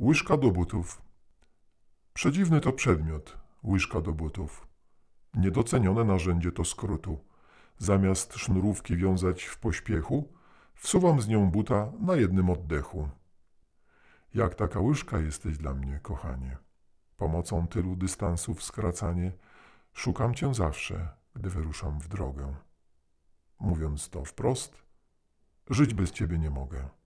Łyżka do butów. Przedziwny to przedmiot, łyżka do butów. Niedocenione narzędzie to skrótu. Zamiast sznurówki wiązać w pośpiechu, wsuwam z nią buta na jednym oddechu. Jak taka łyżka jesteś dla mnie, kochanie. Pomocą tylu dystansów skracanie, szukam cię zawsze, gdy wyruszam w drogę. Mówiąc to wprost, żyć bez ciebie nie mogę.